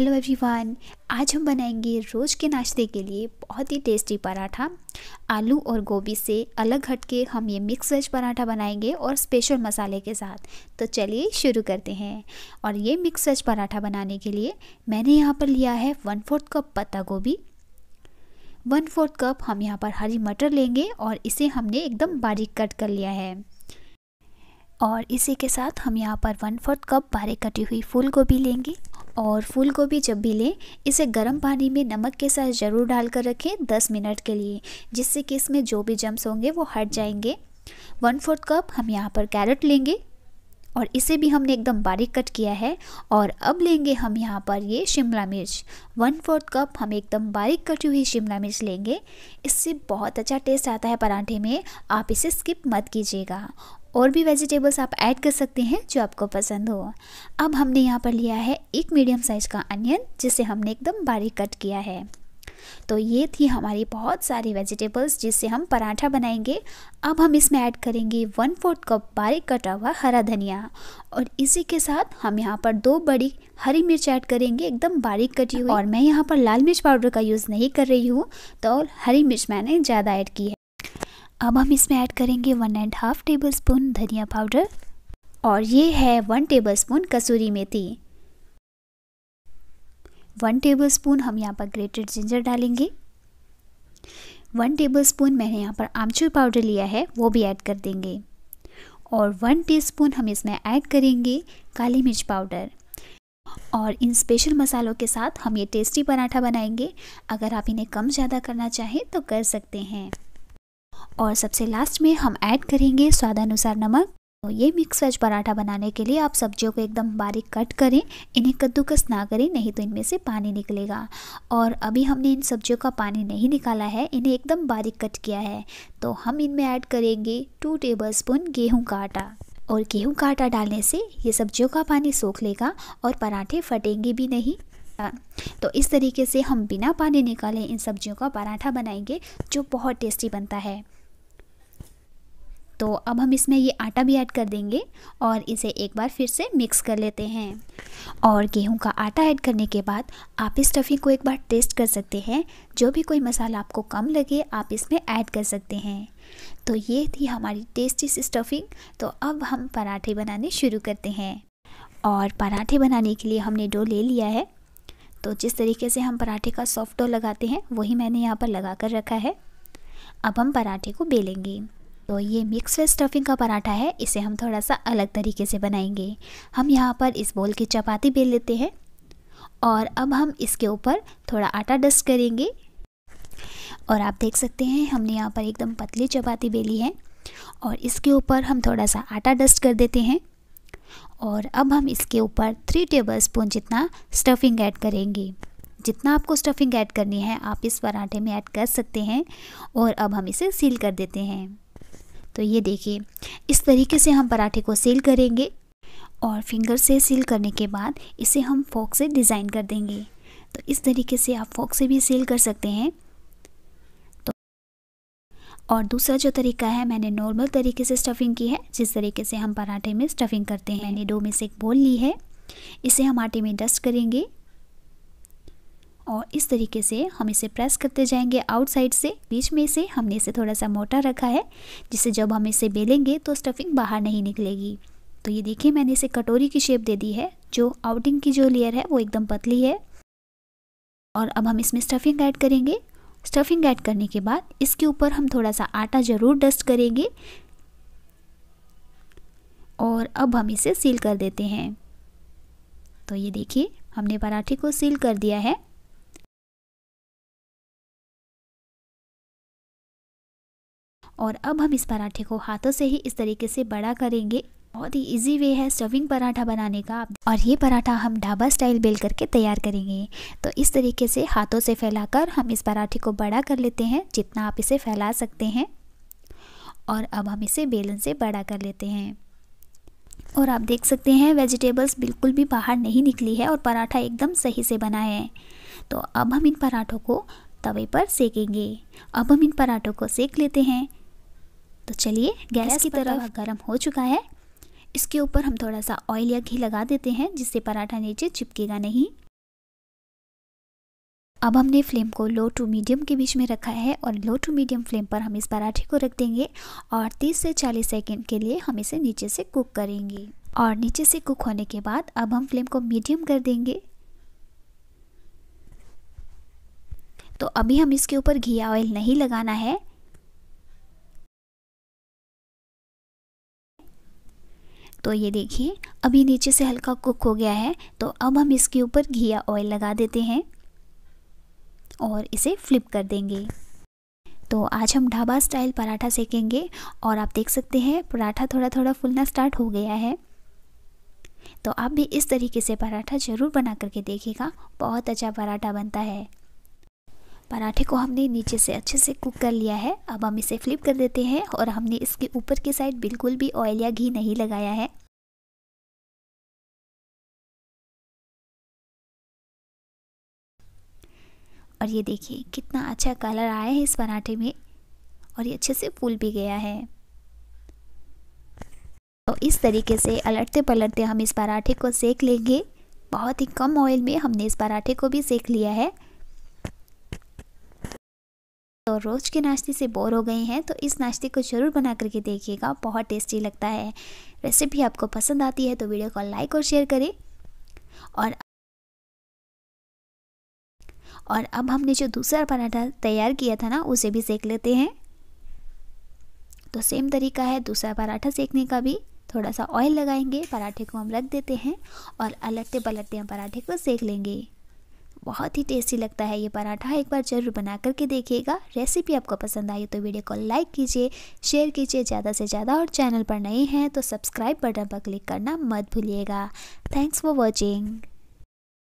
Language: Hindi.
हेलो एवरीवन आज हम बनाएंगे रोज़ के नाश्ते के लिए बहुत ही टेस्टी पराठा आलू और गोभी से अलग हट के हम ये मिक्स वेज पराठा बनाएंगे और स्पेशल मसाले के साथ तो चलिए शुरू करते हैं और ये मिक्स वेज पराठा बनाने के लिए मैंने यहाँ पर लिया है वन फोर्थ कप पत्ता गोभी वन फोर्थ कप हम यहाँ पर हरी मटर लेंगे और इसे हमने एकदम बारीक कट कर लिया है और इसी के साथ हम यहाँ पर वन फोर्थ कप बारीक कटी हुई फूल गोभी लेंगे और फूल गोभी जब भी लें इसे गर्म पानी में नमक के साथ ज़रूर डालकर रखें 10 मिनट के लिए जिससे कि इसमें जो भी जम्स होंगे वो हट जाएंगे वन फोर्थ कप हम यहाँ पर कैरेट लेंगे और इसे भी हमने एकदम बारीक कट किया है और अब लेंगे हम यहाँ पर ये शिमला मिर्च वन फोर्थ कप हम एकदम बारीक कटी हुई शिमला मिर्च लेंगे इससे बहुत अच्छा टेस्ट आता है पराठे में आप इसे स्किप मत कीजिएगा और भी वेजिटेबल्स आप ऐड कर सकते हैं जो आपको पसंद हो अब हमने यहाँ पर लिया है एक मीडियम साइज़ का अनियन जिसे हमने एकदम बारीक कट किया है तो ये थी हमारी बहुत सारी वेजिटेबल्स जिससे हम पराठा बनाएंगे अब हम इसमें ऐड करेंगे वन फोर्थ कप बारीक कटा हुआ हरा धनिया और इसी के साथ हम यहाँ पर दो बड़ी हरी मिर्च ऐड करेंगे एकदम बारीक कटी हुई और मैं यहाँ पर लाल मिर्च पाउडर का यूज़ नहीं कर रही हूँ तो हरी मिर्च मैंने ज़्यादा ऐड की है अब हम इसमें ऐड करेंगे one and half tablespoon धनिया पाउडर और ये है वन टेबल स्पून कसूरी मेथी वन टेबल स्पून हम यहाँ पर ग्रेटेड जिंजर डालेंगे वन टेबल स्पून मैंने यहाँ पर आमचूर पाउडर लिया है वो भी ऐड कर देंगे और वन टीस्पून हम इसमें ऐड करेंगे काली मिर्च पाउडर और इन स्पेशल मसालों के साथ हम ये टेस्टी पराठा बनाएंगे अगर आप इन्हें कम ज़्यादा करना चाहें तो कर सकते हैं और सबसे लास्ट में हम ऐड करेंगे स्वादानुसार नमक तो ये मिक्स वेज पराठा बनाने के लिए आप सब्जियों को एकदम बारीक कट करें इन्हें कद्दूकस ना करें नहीं तो इनमें से पानी निकलेगा और अभी हमने इन सब्जियों का पानी नहीं निकाला है इन्हें एकदम बारीक कट किया है तो हम इनमें ऐड करेंगे टू टेबल स्पून गेहूँ का आटा और गेहूँ का आटा डालने से ये सब्जियों का पानी सोख लेगा और पराठे फटेंगे भी नहीं तो इस तरीके से हम बिना पानी निकाले इन सब्जियों का पराठा बनाएंगे जो बहुत टेस्टी बनता है तो अब हम इसमें ये आटा भी ऐड कर देंगे और इसे एक बार फिर से मिक्स कर लेते हैं और गेहूं का आटा ऐड करने के बाद आप इस स्टफिंग को एक बार टेस्ट कर सकते हैं जो भी कोई मसाला आपको कम लगे आप इसमें ऐड कर सकते हैं तो ये थी हमारी टेस्टी स्टफिंग तो अब हम पराठे बनाने शुरू करते हैं और पराठे बनाने के लिए हमने डो ले लिया है तो जिस तरीके से हम पराठे का सॉफ्ट डो लगाते हैं वही मैंने यहाँ पर लगा कर रखा है अब हम पराठे को बेलेंगे तो ये मिक्स वेज स्टफिंग का पराठा है इसे हम थोड़ा सा अलग तरीके से बनाएंगे हम यहाँ पर इस बोल की चपाती बेल लेते हैं और अब हम इसके ऊपर थोड़ा आटा डस्ट करेंगे और आप देख सकते हैं हमने यहाँ पर एकदम पतली चपाती बेली है और इसके ऊपर हम थोड़ा सा आटा डस्ट कर देते हैं और अब हम इसके ऊपर थ्री टेबल स्पून जितना स्टफिंग ऐड करेंगे जितना आपको स्टफिंग ऐड करनी है आप इस पराठे में ऐड कर सकते हैं और अब हम इसे सील कर देते हैं तो ये देखिए इस तरीके से हम पराठे को सील करेंगे और फिंगर से सील करने के बाद इसे हम फोक से डिज़ाइन कर देंगे तो इस तरीके से आप फोक से भी सील कर सकते हैं तो और दूसरा जो तरीका है मैंने नॉर्मल तरीके से स्टफिंग की है जिस तरीके से हम पराठे में स्टफिंग करते हैं मैंने डो में से एक बोल ली है इसे हम आटे में डस्ट करेंगे और इस तरीके से हम इसे प्रेस करते जाएंगे आउटसाइड से बीच में से हमने इसे थोड़ा सा मोटा रखा है जिससे जब हम इसे बेलेंगे तो स्टफिंग बाहर नहीं निकलेगी तो ये देखिए मैंने इसे कटोरी की शेप दे दी है जो आउटिंग की जो लेयर है वो एकदम पतली है और अब हम इसमें स्टफिंग ऐड करेंगे स्टफिंग ऐड करने के बाद इसके ऊपर हम थोड़ा सा आटा ज़रूर डस्ट करेंगे और अब हम इसे सील कर देते हैं तो ये देखिए हमने पराठे को सील कर दिया है और अब हम इस पराठे को हाथों से ही इस तरीके से बड़ा करेंगे बहुत ही इजी वे है स्टविंग पराठा बनाने का और ये पराठा हम ढाबा स्टाइल बेल करके तैयार करेंगे तो इस तरीके से हाथों से फैलाकर हम इस पराठे को बड़ा कर लेते हैं जितना आप इसे फैला सकते हैं और अब हम इसे बेलन से बड़ा कर लेते हैं और आप देख सकते हैं वेजिटेबल्स बिल्कुल भी बाहर नहीं निकली है और पराठा एकदम सही से बना है तो अब हम इन पराठों को तवे पर सेकेंगे अब हम इन पराठों को सेक लेते हैं तो चलिए गैस की तरफ गर्म हो चुका है इसके ऊपर हम थोड़ा सा ऑयल या घी लगा देते हैं जिससे पराठा नीचे चिपकेगा नहीं अब हमने फ्लेम को लो टू मीडियम के बीच में रखा है और लो टू मीडियम फ्लेम पर हम इस पराठे को रख देंगे और 30 से 40 सेकंड के लिए हम इसे नीचे से कुक करेंगे और नीचे से कुक होने के बाद अब हम फ्लेम को मीडियम कर देंगे तो अभी हम इसके ऊपर घिया ऑयल नहीं लगाना है तो ये देखिए अभी नीचे से हल्का कुक हो गया है तो अब हम इसके ऊपर घिया ऑयल लगा देते हैं और इसे फ्लिप कर देंगे तो आज हम ढाबा स्टाइल पराठा सेकेंगे और आप देख सकते हैं पराठा थोड़ा थोड़ा फूलना स्टार्ट हो गया है तो आप भी इस तरीके से पराठा ज़रूर बना करके देखिएगा बहुत अच्छा पराठा बनता है पराठे को हमने नीचे से अच्छे से कुक कर लिया है अब हम इसे फ्लिप कर देते हैं और हमने इसके ऊपर की साइड बिल्कुल भी ऑयल या घी नहीं लगाया है और ये देखिए कितना अच्छा कलर आया है इस पराठे में और ये अच्छे से फूल भी गया है तो इस तरीके से अलटते पलटते हम इस पराठे को सेक लेंगे बहुत ही कम ऑयल में हमने इस पराठे को भी सेक लिया है तो रोज़ के नाश्ते से बोर हो गए हैं तो इस नाश्ते को ज़रूर बना करके देखिएगा बहुत टेस्टी लगता है रेसिपी आपको पसंद आती है तो वीडियो को लाइक और शेयर करें और और अब हमने जो दूसरा पराठा तैयार किया था ना उसे भी सेक लेते हैं तो सेम तरीका है दूसरा पराठा सेकने का भी थोड़ा सा ऑयल लगाएंगे पराठे को हम रख देते हैं और अलटते पलटते हम पराठे को सेक लेंगे बहुत ही टेस्टी लगता है ये पराठा एक बार ज़रूर बना करके देखिएगा रेसिपी आपको पसंद आई तो वीडियो को लाइक कीजिए शेयर कीजिए ज़्यादा से ज़्यादा और चैनल पर नए हैं तो सब्सक्राइब बटन पर क्लिक करना मत भूलिएगा थैंक्स फॉर वॉचिंग